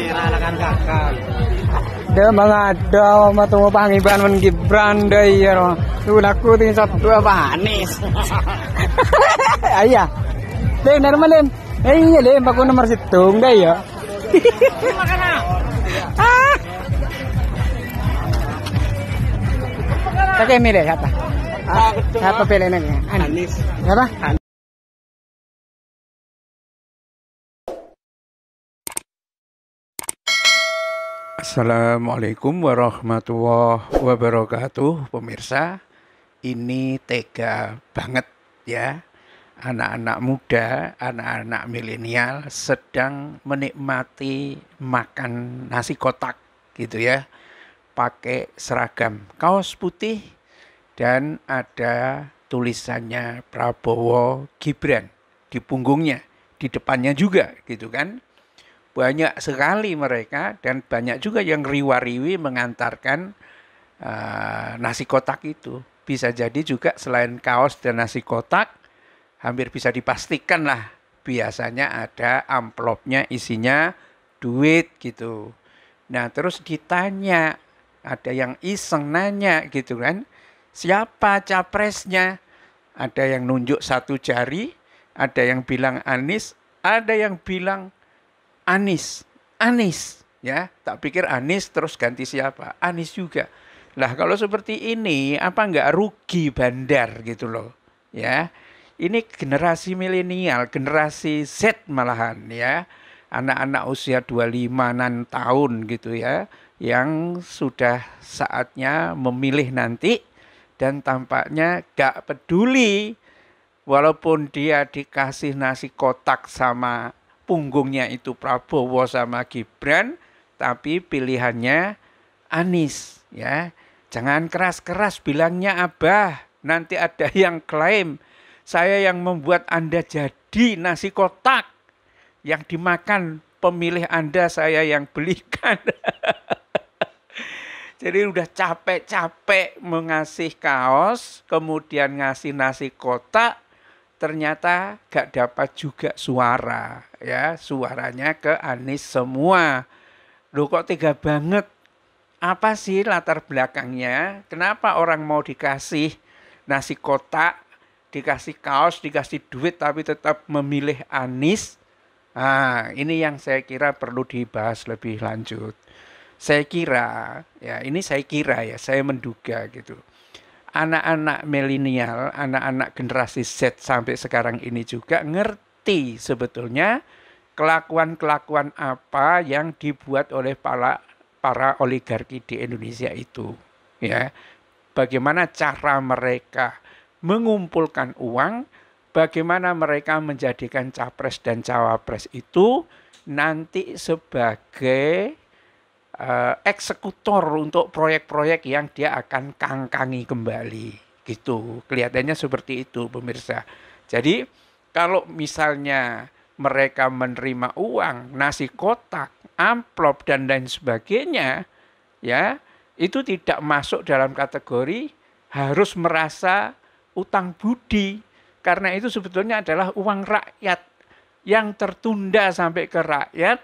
Dia kakak ada mengada matu pangiban men Gibran deh ya tuh aku ting satu ah, iya. apa Anies ayah deh normal deh eh iya deh aku nomor situ deh ya Oke, mire kata. Ah, apa pilihannya? Anies. Apa? Assalamualaikum warahmatullahi wabarakatuh pemirsa ini tega banget ya anak-anak muda, anak-anak milenial sedang menikmati makan nasi kotak gitu ya pakai seragam kaos putih dan ada tulisannya Prabowo Gibran di punggungnya, di depannya juga gitu kan banyak sekali mereka dan banyak juga yang riwa-riwi mengantarkan uh, nasi kotak itu. Bisa jadi juga selain kaos dan nasi kotak, hampir bisa dipastikan lah biasanya ada amplopnya isinya duit gitu. Nah terus ditanya, ada yang iseng nanya gitu kan, siapa capresnya? Ada yang nunjuk satu jari, ada yang bilang Anis, ada yang bilang Anis. Anis. Ya, tak pikir Anis terus ganti siapa? Anis juga. Lah kalau seperti ini, apa nggak rugi bandar gitu loh. Ya, ini generasi milenial, generasi Z malahan ya. Anak-anak usia 25-an tahun gitu ya. Yang sudah saatnya memilih nanti dan tampaknya gak peduli walaupun dia dikasih nasi kotak sama punggungnya itu Prabowo sama Gibran, tapi pilihannya Anies ya. Jangan keras-keras bilangnya Abah, nanti ada yang klaim saya yang membuat Anda jadi nasi kotak yang dimakan pemilih Anda saya yang belikan. Jadi udah capek-capek mengasih kaos, kemudian ngasih nasi kotak, ternyata gak dapat juga suara ya suaranya ke Anies semua loh kok tega banget apa sih latar belakangnya kenapa orang mau dikasih nasi kotak dikasih kaos dikasih duit tapi tetap memilih Anies nah ini yang saya kira perlu dibahas lebih lanjut saya kira ya ini saya kira ya saya menduga gitu anak-anak milenial, anak-anak generasi Z sampai sekarang ini juga ngerti sebetulnya kelakuan-kelakuan apa yang dibuat oleh para para oligarki di Indonesia itu, ya. Bagaimana cara mereka mengumpulkan uang, bagaimana mereka menjadikan capres dan cawapres itu nanti sebagai uh, eksekutor untuk proyek-proyek yang dia akan kangkangi kembali gitu kelihatannya seperti itu pemirsa jadi kalau misalnya mereka menerima uang nasi kotak amplop dan lain sebagainya ya itu tidak masuk dalam kategori harus merasa utang budi karena itu sebetulnya adalah uang rakyat yang tertunda sampai ke rakyat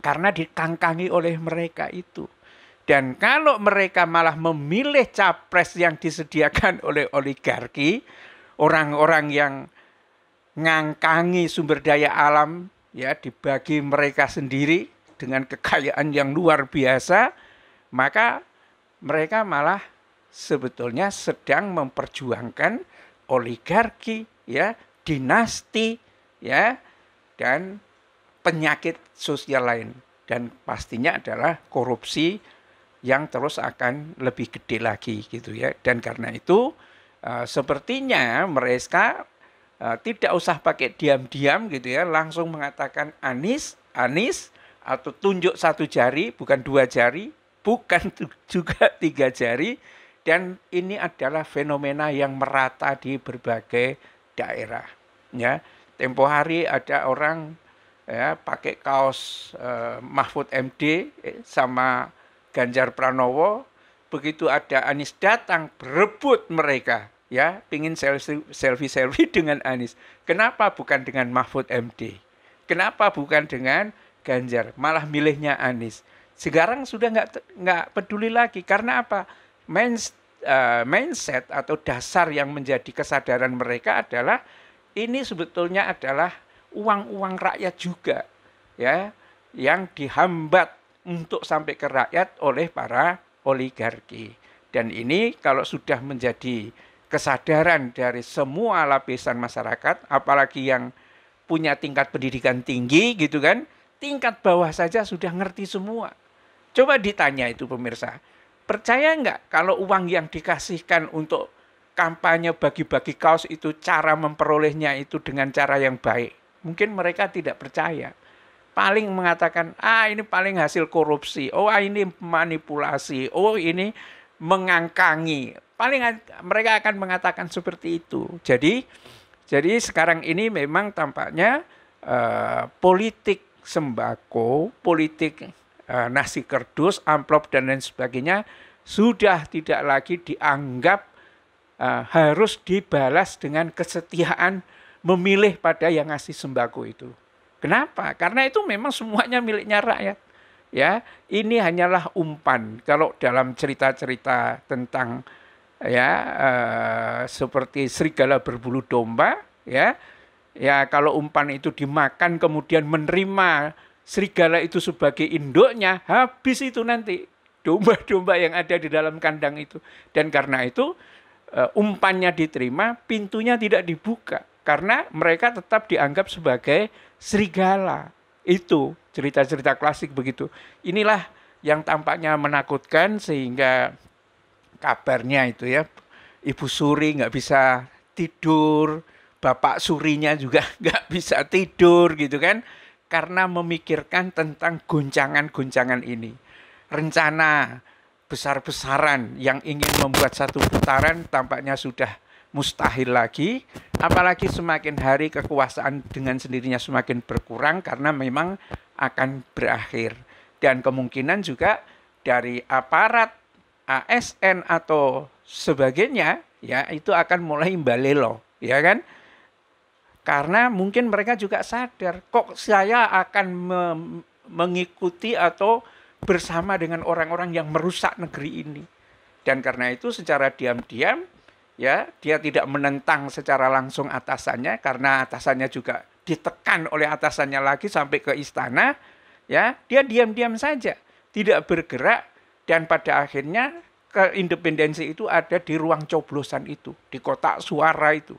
karena dikangkangi oleh mereka itu. Dan kalau mereka malah memilih capres yang disediakan oleh oligarki, orang-orang yang ngangkangi sumber daya alam, ya dibagi mereka sendiri dengan kekayaan yang luar biasa, maka mereka malah sebetulnya sedang memperjuangkan oligarki, ya dinasti, ya dan penyakit sosial lain dan pastinya adalah korupsi yang terus akan lebih gede lagi gitu ya dan karena itu uh, sepertinya mereka uh, tidak usah pakai diam-diam gitu ya langsung mengatakan Anis Anis atau tunjuk satu jari bukan dua jari bukan juga tiga jari dan ini adalah fenomena yang merata di berbagai daerah ya tempo hari ada orang ya pakai kaos eh, Mahfud MD eh, sama Ganjar Pranowo begitu ada Anies datang berebut mereka ya pingin selfie selfie dengan Anies kenapa bukan dengan Mahfud MD kenapa bukan dengan Ganjar malah milihnya Anies sekarang sudah nggak nggak peduli lagi karena apa main uh, eh, mindset atau dasar yang menjadi kesadaran mereka adalah ini sebetulnya adalah uang-uang rakyat juga ya yang dihambat untuk sampai ke rakyat oleh para oligarki. Dan ini kalau sudah menjadi kesadaran dari semua lapisan masyarakat, apalagi yang punya tingkat pendidikan tinggi gitu kan, tingkat bawah saja sudah ngerti semua. Coba ditanya itu pemirsa, percaya nggak kalau uang yang dikasihkan untuk kampanye bagi-bagi kaos itu cara memperolehnya itu dengan cara yang baik? Mungkin mereka tidak percaya. Paling mengatakan, ah ini paling hasil korupsi, oh ah, ini manipulasi, oh ini mengangkangi. Paling mereka akan mengatakan seperti itu. Jadi, jadi sekarang ini memang tampaknya uh, politik sembako, politik uh, nasi kerdus, amplop dan lain sebagainya sudah tidak lagi dianggap uh, harus dibalas dengan kesetiaan memilih pada yang ngasih sembako itu. Kenapa? Karena itu memang semuanya miliknya rakyat. Ya, ini hanyalah umpan kalau dalam cerita-cerita tentang ya eh, seperti serigala berbulu domba ya. Ya, kalau umpan itu dimakan kemudian menerima serigala itu sebagai induknya, habis itu nanti domba-domba yang ada di dalam kandang itu. Dan karena itu eh, umpannya diterima, pintunya tidak dibuka karena mereka tetap dianggap sebagai serigala. Itu cerita-cerita klasik begitu. Inilah yang tampaknya menakutkan sehingga kabarnya itu ya Ibu Suri nggak bisa tidur, Bapak Surinya juga nggak bisa tidur gitu kan karena memikirkan tentang goncangan-goncangan ini. Rencana besar-besaran yang ingin membuat satu putaran tampaknya sudah mustahil lagi, apalagi semakin hari kekuasaan dengan sendirinya semakin berkurang karena memang akan berakhir. Dan kemungkinan juga dari aparat ASN atau sebagainya ya itu akan mulai balelo, ya kan? Karena mungkin mereka juga sadar kok saya akan mengikuti atau bersama dengan orang-orang yang merusak negeri ini. Dan karena itu secara diam-diam ya dia tidak menentang secara langsung atasannya karena atasannya juga ditekan oleh atasannya lagi sampai ke istana ya dia diam-diam saja tidak bergerak dan pada akhirnya keindependensi itu ada di ruang coblosan itu di kotak suara itu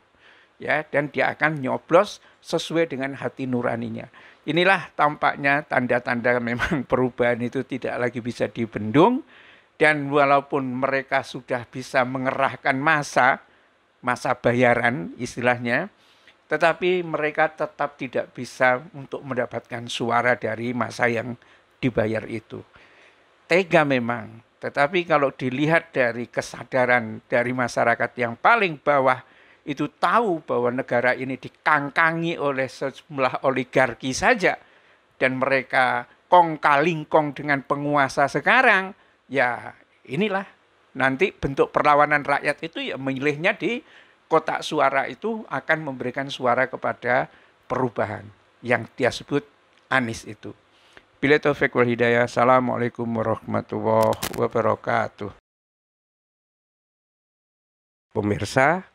ya dan dia akan nyoblos sesuai dengan hati nuraninya inilah tampaknya tanda-tanda memang perubahan itu tidak lagi bisa dibendung dan walaupun mereka sudah bisa mengerahkan masa, masa bayaran istilahnya, tetapi mereka tetap tidak bisa untuk mendapatkan suara dari masa yang dibayar itu. Tega memang, tetapi kalau dilihat dari kesadaran dari masyarakat yang paling bawah, itu tahu bahwa negara ini dikangkangi oleh sejumlah oligarki saja dan mereka kongkalingkong dengan penguasa sekarang ya inilah nanti bentuk perlawanan rakyat itu ya memilihnya di kotak suara itu akan memberikan suara kepada perubahan yang dia sebut Anis itu. Bila taufik wal hidayah. Assalamualaikum warahmatullahi wabarakatuh. Pemirsa,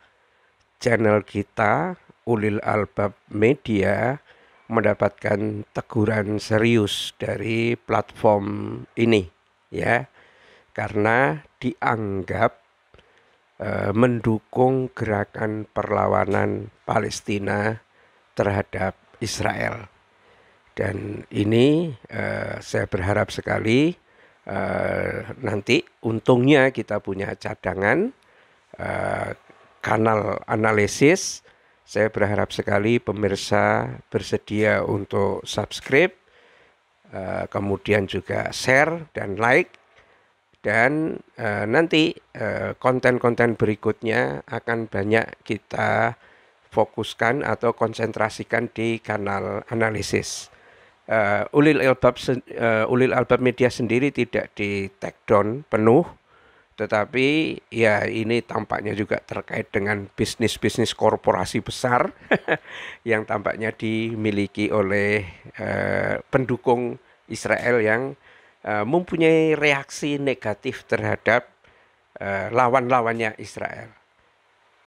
channel kita Ulil Albab Media mendapatkan teguran serius dari platform ini ya karena dianggap eh, mendukung gerakan perlawanan Palestina terhadap Israel. Dan ini eh, saya berharap sekali eh, nanti untungnya kita punya cadangan kanal analisis. Saya berharap sekali pemirsa bersedia untuk subscribe, kemudian juga share dan like dan e, nanti eh, konten-konten berikutnya akan banyak kita fokuskan atau konsentrasikan di kanal analisis. E, ulil albab e, ulil albab media sendiri tidak di take down penuh, tetapi ya ini tampaknya juga terkait dengan bisnis bisnis korporasi besar yang tampaknya dimiliki oleh pendukung Israel yang Eh, mempunyai reaksi negatif terhadap eh, lawan-lawannya Israel.